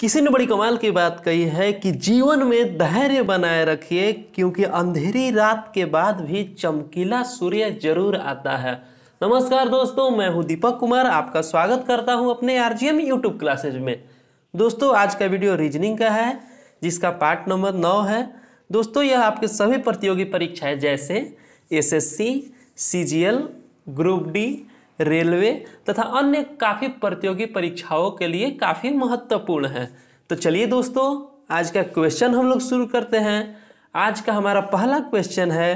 किसी ने बड़ी कमाल की बात कही है कि जीवन में धैर्य बनाए रखिए क्योंकि अंधेरी रात के बाद भी चमकीला सूर्य जरूर आता है नमस्कार दोस्तों मैं हूं दीपक कुमार आपका स्वागत करता हूं अपने आरजीएम यूट्यूब क्लासेज में दोस्तों आज का वीडियो रीजनिंग का है जिसका पार्ट नंबर नौ है दोस्तों यह आपके सभी प्रतियोगी परीक्षाएं जैसे G L group D railway तथा अन्य काफ़ी प्रतियोगी परीक्षाओं के लिए काफ़ी महत्वपूर्ण है तो चलिए दोस्तों आज का क्वेश्चन हम लोग शुरू करते हैं आज का हमारा पहला क्वेश्चन है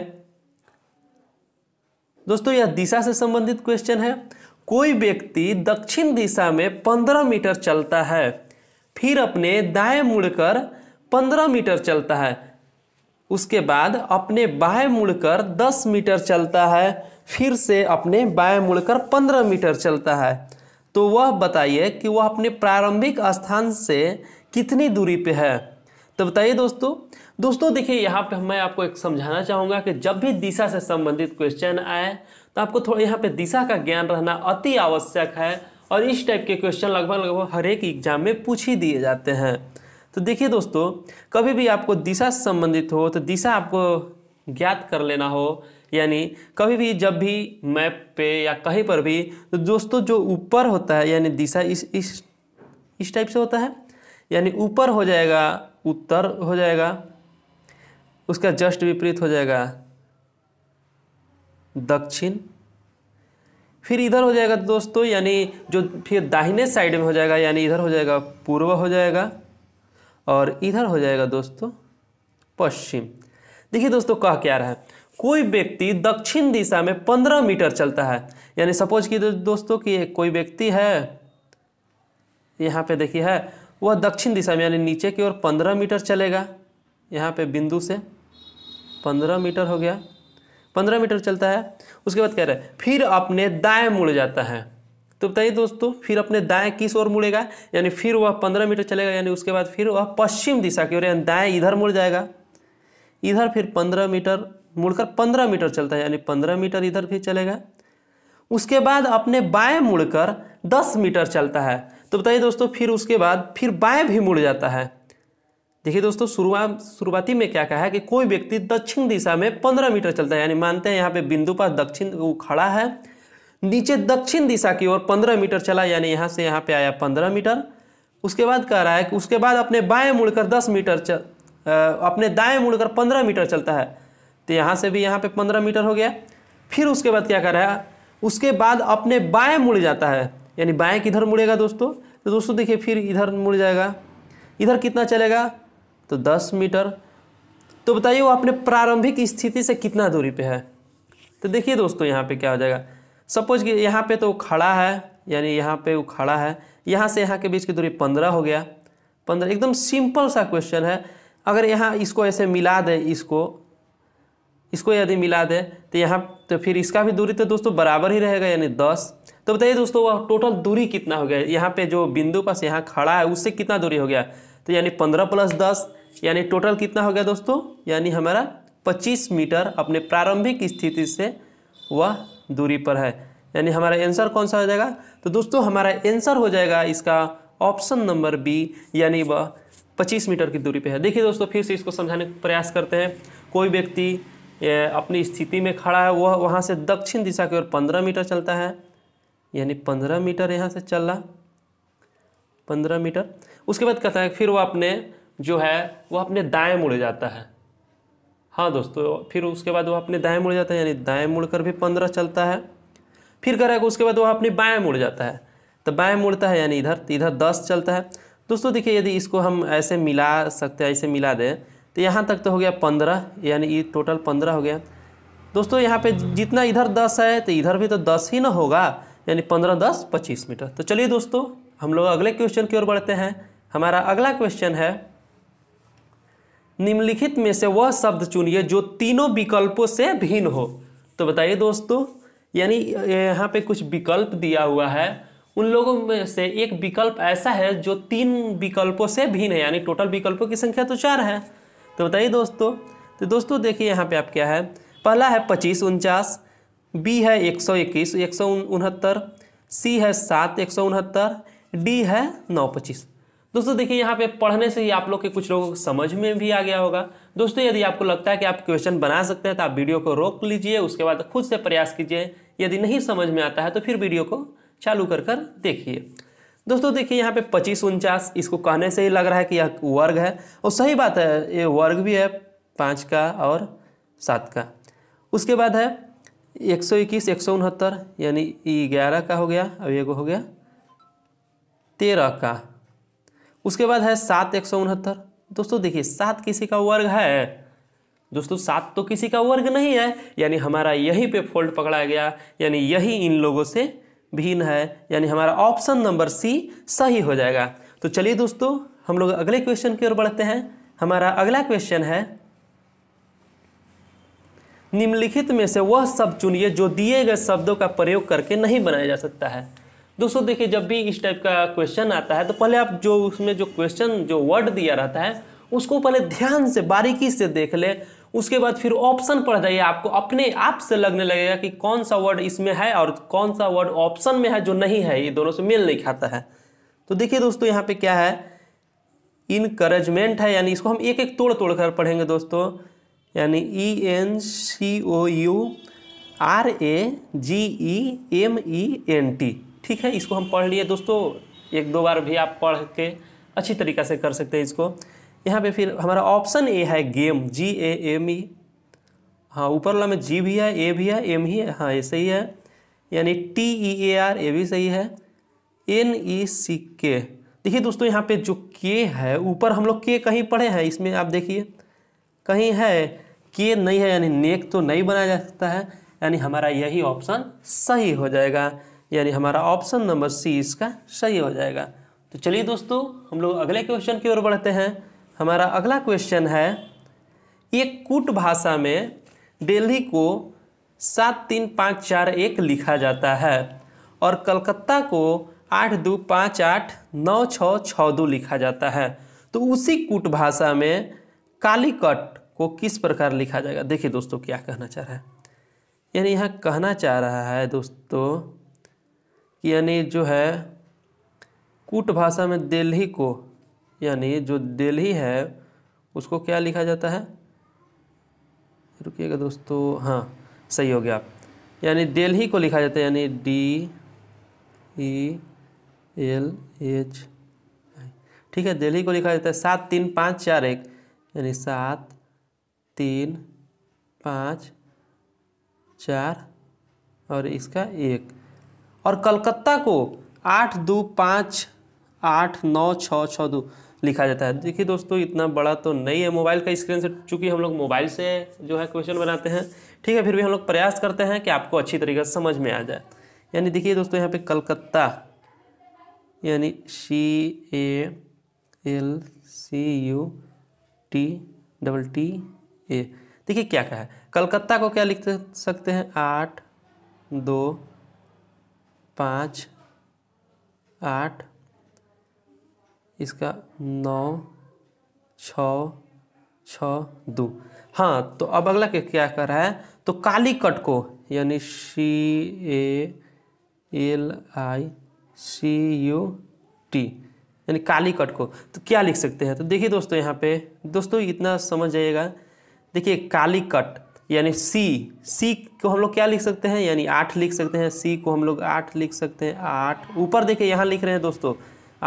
दोस्तों यह दिशा से संबंधित क्वेश्चन है कोई व्यक्ति दक्षिण दिशा में पंद्रह मीटर चलता है फिर अपने दाएं मुड़कर पंद्रह मीटर चलता है उसके बाद अपने बाएं मुड़कर दस मीटर चलता है फिर से अपने बाएं मुड़कर पंद्रह मीटर चलता है तो वह बताइए कि वह अपने प्रारंभिक स्थान से कितनी दूरी पे है तो बताइए दोस्तों दोस्तों देखिए यहाँ पे मैं आपको एक समझाना चाहूँगा कि जब भी दिशा से संबंधित क्वेश्चन आए तो आपको थोड़ा यहाँ पे दिशा का ज्ञान रहना अति आवश्यक है और इस टाइप के क्वेश्चन लगभग लगभग हर एक एग्जाम में पूछ ही दिए जाते हैं तो देखिए दोस्तों कभी भी आपको दिशा से संबंधित हो तो दिशा आपको ज्ञात कर लेना हो यानी कभी भी जब भी मैप पे या कहीं पर भी तो दोस्तों जो ऊपर होता है यानी दिशा इस इस इस टाइप से होता है यानी ऊपर हो जाएगा उत्तर हो जाएगा उसका जस्ट विपरीत हो जाएगा दक्षिण फिर इधर हो जाएगा दोस्तों यानी जो फिर दाहिने साइड में हो जाएगा यानी इधर हो जाएगा पूर्व हो जाएगा और इधर हो जाएगा दोस्तों पश्चिम देखिए दोस्तों कह क्या रहा है कोई व्यक्ति दक्षिण दिशा में पंद्रह मीटर चलता है यानी सपोज कि दोस्तों कि कोई व्यक्ति है यहाँ पे देखिए है वह दक्षिण दिशा में यानी नीचे की ओर पंद्रह मीटर चलेगा यहाँ पे बिंदु से पंद्रह मीटर हो गया पंद्रह मीटर चलता है उसके बाद कह रहे हैं फिर अपने दाएं मुड़ जाता है तो बताइए दोस्तों फिर अपने दाएं किस ओर मुड़ेगा यानी फिर वह पंद्रह मीटर चलेगा यानी उसके बाद फिर वह पश्चिम दिशा की ओर यानी दाएं इधर मुड़ जाएगा इधर फिर पंद्रह मीटर मुड़कर पंद्रह मीटर चलता है यानी पंद्रह मीटर इधर भी चलेगा उसके बाद अपने बाएं मुड़कर दस मीटर चलता है तो बताइए दोस्तों फिर उसके बाद फिर बाएं भी मुड़ जाता है देखिए दोस्तों शुरुआत शुरुआती में क्या कहा है कि कोई व्यक्ति दक्षिण दिशा में पंद्रह मीटर चलता है यानी मानते हैं यहाँ पे बिंदु पास दक्षिण वो खड़ा है नीचे दक्षिण दिशा की ओर पंद्रह मीटर चला यानी यहाँ से यहाँ पे आया पंद्रह मीटर उसके बाद कह रहा है कि उसके बाद अपने बाएं मुड़कर दस मीटर अपने दाएं मुड़कर पंद्रह मीटर चलता है तो यहाँ से भी यहाँ पे पंद्रह मीटर हो गया फिर उसके बाद क्या कर रहा है उसके बाद अपने बाएँ मुड़ जाता है यानी बाएँ किधर मुड़ेगा दोस्तों तो दोस्तों देखिए फिर इधर मुड़ जाएगा इधर कितना चलेगा तो दस मीटर तो बताइए वो अपने प्रारंभिक स्थिति से कितना दूरी पर है तो देखिए दोस्तों यहाँ पर क्या हो जाएगा सपोज कि यहाँ पे तो खड़ा है यानी यहाँ पे वो खड़ा है यहाँ से यहाँ के बीच की दूरी पंद्रह हो गया पंद्रह एकदम सिंपल सा क्वेश्चन है अगर यहाँ इसको ऐसे मिला दें इसको इसको यदि मिला दें तो यहाँ तो फिर इसका भी दूरी तो दोस्तों बराबर ही रहेगा यानी दस तो बताइए दोस्तों वह टोटल दूरी कितना हो गया यहाँ पे जो बिंदु पास यहाँ खड़ा है उससे कितना दूरी हो गया तो यानी पंद्रह प्लस दस यानी टोटल कितना हो गया दोस्तों यानी हमारा पच्चीस मीटर अपने प्रारंभिक स्थिति से वह दूरी पर है यानी हमारा आंसर कौन सा हो जाएगा तो दोस्तों हमारा आंसर हो जाएगा इसका ऑप्शन नंबर बी यानी वह पच्चीस मीटर की दूरी पे है देखिए दोस्तों फिर से इसको समझाने का प्रयास करते हैं कोई व्यक्ति अपनी स्थिति में खड़ा है वह वहाँ से दक्षिण दिशा की ओर पंद्रह मीटर चलता है यानी पंद्रह मीटर यहाँ से चल रहा पंद्रह मीटर उसके बाद कहता है फिर वह अपने जो है वह अपने दाएँ मुड़ जाता है हाँ दोस्तों फिर उसके बाद वह अपने दाएँ मुड़ जाता है यानी दाएँ मुड़ कर भी पंद्रह चलता है फिर करेगा उसके बाद वह अपनी बाएँ मुड़ जाता है तो बाएँ मुड़ता है यानी इधर इधर दस चलता है दोस्तों देखिए यदि इसको हम ऐसे मिला सकते हैं ऐसे मिला दें तो यहाँ तक तो हो गया पंद्रह यानी ये टोटल पंद्रह हो गया दोस्तों यहाँ पे जितना इधर दस है तो इधर भी तो दस ही ना होगा यानी पंद्रह दस पच्चीस मीटर तो चलिए दोस्तों हम लोग अगले क्वेश्चन की ओर बढ़ते हैं हमारा अगला क्वेश्चन है निम्नलिखित में से वह शब्द चुनिए जो तीनों विकल्पों से भिन्न हो तो बताइए दोस्तों यानी यहाँ पे कुछ विकल्प दिया हुआ है उन लोगों में से एक विकल्प ऐसा है जो तीन विकल्पों से भिन्न है यानी टोटल विकल्पों की संख्या तो चार है तो बताइए दोस्तों तो दोस्तों देखिए यहाँ पे आप क्या है पहला है पच्चीस उनचास बी है एक सौ इक्कीस एक सौ उनहत्तर सी है सात एक सौ उनहत्तर डी है नौ पच्चीस दोस्तों देखिए यहाँ पे पढ़ने से ही आप लोग के कुछ लोगों को समझ में भी आ गया होगा दोस्तों यदि आपको लगता है कि आप क्वेश्चन बना सकते हैं तो आप वीडियो को रोक लीजिए उसके बाद खुद से प्रयास कीजिए यदि नहीं समझ में आता है तो फिर वीडियो को चालू कर कर देखिए दोस्तों देखिए यहाँ पे पच्चीस उनचास इसको कहने से ही लग रहा है कि यह वर्ग है और सही बात है ये वर्ग भी है पाँच का और सात का उसके बाद है एक सौ इक्कीस एक सौ उनहत्तर यानी ग्यारह का हो गया अब ये हो गया तेरह का उसके बाद है सात एक सौ उनहत्तर दोस्तों देखिए सात किसी का वर्ग है दोस्तों सात तो किसी का वर्ग नहीं है यानी हमारा यहीं पे फोल्ड पकड़ा गया यानी यही इन लोगों से भिन्न है यानी हमारा ऑप्शन नंबर सी सही हो जाएगा तो चलिए दोस्तों हम लोग अगले क्वेश्चन की ओर बढ़ते हैं हमारा अगला क्वेश्चन है निम्नलिखित में से वह शब्द चुनिए जो दिए गए शब्दों का प्रयोग करके नहीं बनाया जा सकता है दोस्तों देखिए जब भी इस टाइप का क्वेश्चन आता है तो पहले आप जो उसमें जो क्वेश्चन जो वर्ड दिया रहता है उसको पहले ध्यान से बारीकी से देख ले उसके बाद फिर ऑप्शन पढ़ जाइए आपको अपने आप से लगने लगेगा कि कौन सा वर्ड इसमें है और कौन सा वर्ड ऑप्शन में है जो नहीं है ये दोनों से मेल नहीं खाता है तो देखिए दोस्तों यहाँ पे क्या है इनकरेजमेंट है यानी इसको हम एक एक तोड़ तोड़ कर पढ़ेंगे दोस्तों यानी E N C O U R A G E M E N T ठीक है इसको हम पढ़ लिए दोस्तों एक दो बार भी आप पढ़ के अच्छी तरीक़ा से कर सकते हैं इसको यहाँ पे फिर हमारा ऑप्शन ए है game ji A M E हाँ ऊपर वाला में जी भी है ए भी है एम ही है हाँ ये सही है यानी T E A R A भी सही है एन ई सी के देखिए दोस्तों यहाँ पे जो के है ऊपर हम लोग के कहीं पढ़े हैं इसमें आप देखिए कहीं है के नहीं है यानी नेक तो नहीं बनाया जा सकता है यानी हमारा यही ऑप्शन सही हो जाएगा यानी हमारा ऑप्शन नंबर सी इसका सही हो जाएगा तो चलिए दोस्तों हम लोग अगले क्वेश्चन की ओर बढ़ते हैं हमारा अगला क्वेश्चन है एक कूट भाषा में दिल्ली को सात तीन पाँच चार एक लिखा जाता है और कलकत्ता को आठ दो पाँच आठ नौ छः छः दो लिखा जाता है तो उसी कूट भाषा में कालीकट को किस प्रकार लिखा जाएगा देखिए दोस्तों क्या कहना चाह रहा है यानी यहाँ कहना चाह रहा है दोस्तों यानी जो है कूट भाषा में दिल्ली को यानी जो दिल्ली है उसको क्या लिखा जाता है रुकिएगा दोस्तों हाँ सही हो गया यानी दिल्ली को लिखा जाता है यानी डी ई एल एच ठीक है दिल्ली को लिखा जाता है सात तीन पाँच चार एक यानी सात तीन पाँच चार और इसका एक और कलकत्ता को आठ दो पाँच आठ नौ छः छः दो लिखा जाता है देखिए दोस्तों इतना बड़ा तो नहीं है मोबाइल का स्क्रीन से चूँकि हम लोग मोबाइल से जो है क्वेश्चन बनाते हैं ठीक है फिर भी हम लोग प्रयास करते हैं कि आपको अच्छी तरीके से समझ में आ जाए यानी देखिए दोस्तों यहाँ पे कलकत्ता यानी C A L C U T double T A देखिए क्या क्या है कलकत्ता को क्या लिख सकते हैं आठ दो पाँच आठ इसका नौ छ छ दो हाँ तो अब अगला क्या कर रहा है तो काली कट को यानी C A L I C U T यानी काली कट को तो क्या लिख सकते हैं तो देखिए दोस्तों यहाँ पे दोस्तों इतना समझ जाइएगा देखिए काली कट यानी सी सी को हम लोग क्या लिख सकते हैं यानी आठ लिख सकते हैं सी को हम लोग आठ लिख सकते हैं आठ ऊपर देखिए यहाँ लिख रहे हैं दोस्तों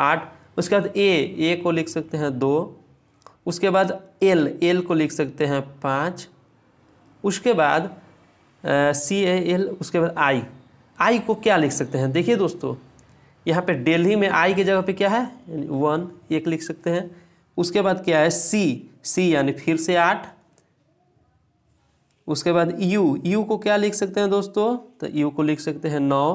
आठ उसके बाद ए ए को लिख सकते हैं दो उसके बाद एल एल को लिख सकते हैं पाँच उसके बाद सी ए एल उसके बाद आई आई को क्या लिख सकते हैं देखिए दोस्तों यहाँ पे डेल्ही में आई की जगह पे क्या है वन एक लिख सकते हैं उसके बाद क्या है सी सी यानी फिर से आठ उसके बाद यू यू को क्या लिख सकते हैं दोस्तों तो यू को लिख सकते हैं नौ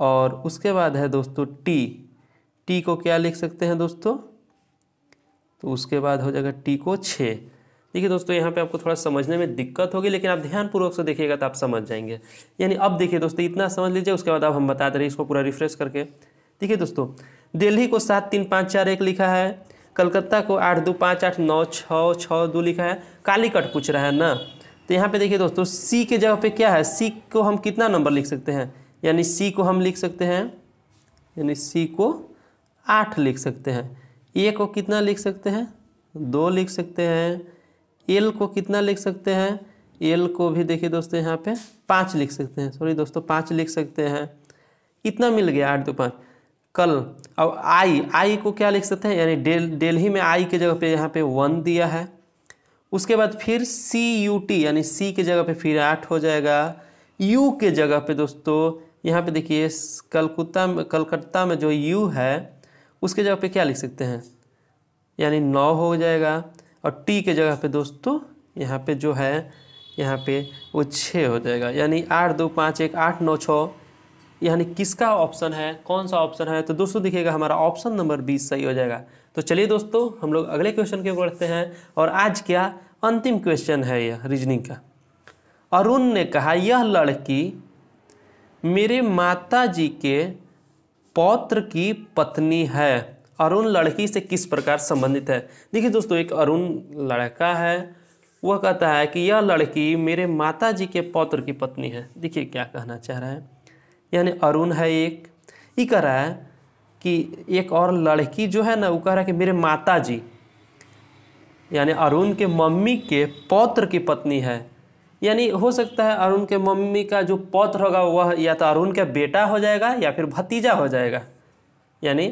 और उसके बाद है दोस्तों टी टी को क्या लिख सकते हैं दोस्तों तो उसके बाद हो जाएगा टी को छः देखिए दोस्तों यहाँ पे आपको थोड़ा समझने में दिक्कत होगी लेकिन आप ध्यानपूर्वक से देखिएगा तो आप समझ जाएंगे यानी अब देखिए दोस्तों इतना समझ लीजिए उसके बाद अब हम बता दे रहे इसको पूरा रिफ्रेश करके देखिए दोस्तों दिल्ली को सात तीन पाँच चार एक लिखा है कलकत्ता को आठ दो पाँच आठ नौ छः छः दो लिखा है कालीकट पूछ रहा है ना तो यहाँ पे देखिए दोस्तों सी के जगह पे क्या है सी को हम कितना नंबर लिख सकते हैं यानी सी को हम लिख सकते हैं यानी सी को आठ लिख सकते हैं ए को कितना लिख सकते हैं दो लिख सकते हैं एल को कितना लिख सकते हैं एल को भी देखिए दोस्तों यहाँ पे पाँच लिख सकते हैं सॉरी दोस्तों पाँच लिख सकते हैं इतना मिल गया आठ दो पाँच कल और आई आई को क्या लिख सकते हैं यानी डेल डेल्ही में आई के जगह पे यहाँ पे वन दिया है उसके बाद फिर सी यू टी यानी सी के जगह पे फिर आठ हो जाएगा यू के जगह पे दोस्तों यहाँ पे देखिए कलकुत्ता में कलकत्ता में जो यू है उसके जगह पे क्या लिख सकते हैं यानी नौ हो जाएगा और टी के जगह पे दोस्तों यहाँ पे जो है यहाँ पे वो छः हो जाएगा यानी आठ दो पाँच एक आठ नौ छः यानी किसका ऑप्शन है कौन सा ऑप्शन है तो दोस्तों देखिएगा हमारा ऑप्शन नंबर बीस सही हो जाएगा तो चलिए दोस्तों हम लोग अगले क्वेश्चन के बढ़ते हैं और आज क्या अंतिम क्वेश्चन है यह रीजनिंग का अरुण ने कहा यह लड़की मेरे माता जी के पौत्र की पत्नी है अरुण लड़की से किस प्रकार संबंधित है देखिए दोस्तों एक अरुण लड़का है वह कहता है कि यह लड़की मेरे माता जी के पौत्र की पत्नी है देखिए क्या कहना चाह रहा है यानी अरुण है एक ये कह रहा है कि एक और लड़की जो है ना वो कह रहा है कि मेरे माता जी यानी अरुण के मम्मी के पौत्र की पत्नी है यानी हो सकता है अरुण के मम्मी का जो पौत्र होगा वह या तो अरुण का बेटा हो जाएगा या फिर भतीजा हो जाएगा यानी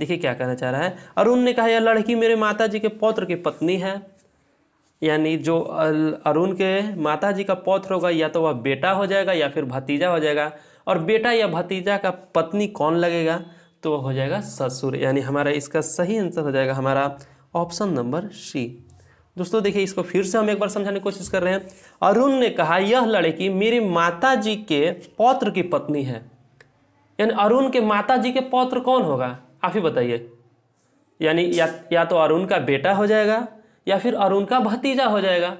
देखिए क्या कहना चाह रहा है अरुण ने कहा यह लड़की मेरे माता जी के पौत्र की पत्नी है यानी जो अरुण के माता जी का पौत्र होगा या तो वह बेटा हो जाएगा या फिर भतीजा हो जाएगा और बेटा या भतीजा का पत्नी कौन लगेगा तो हो जाएगा ससुर यानी हमारा इसका सही आंसर हो जाएगा हमारा ऑप्शन नंबर सी दोस्तों देखिए इसको फिर से हम एक बार समझाने की कोशिश कर रहे हैं अरुण ने कहा यह लड़की मेरी माता जी के पौत्र की पत्नी है यानी अरुण के माता जी के पौत्र कौन होगा आप ही बताइए यानी या या तो अरुण का बेटा हो जाएगा या फिर अरुण का भतीजा हो जाएगा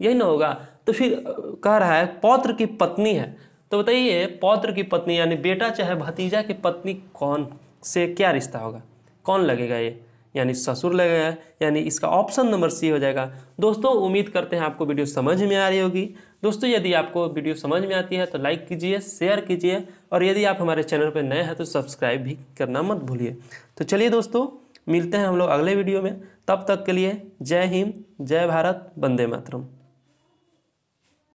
यही ना होगा तो फिर कह रहा है पौत्र की पत्नी है तो बताइए पौत्र की पत्नी यानी बेटा चाहे भतीजा की पत्नी कौन से क्या रिश्ता होगा कौन लगेगा ये यानी ससुर लगाया यानी इसका ऑप्शन नंबर सी हो जाएगा दोस्तों उम्मीद करते हैं आपको वीडियो समझ में आ रही होगी दोस्तों यदि आपको वीडियो समझ में आती है तो लाइक कीजिए शेयर कीजिए और यदि आप हमारे चैनल पर नए हैं तो सब्सक्राइब भी करना मत भूलिए तो चलिए दोस्तों मिलते हैं हम लोग अगले वीडियो में तब तक के लिए जय हिंद जय भारत वंदे मातरम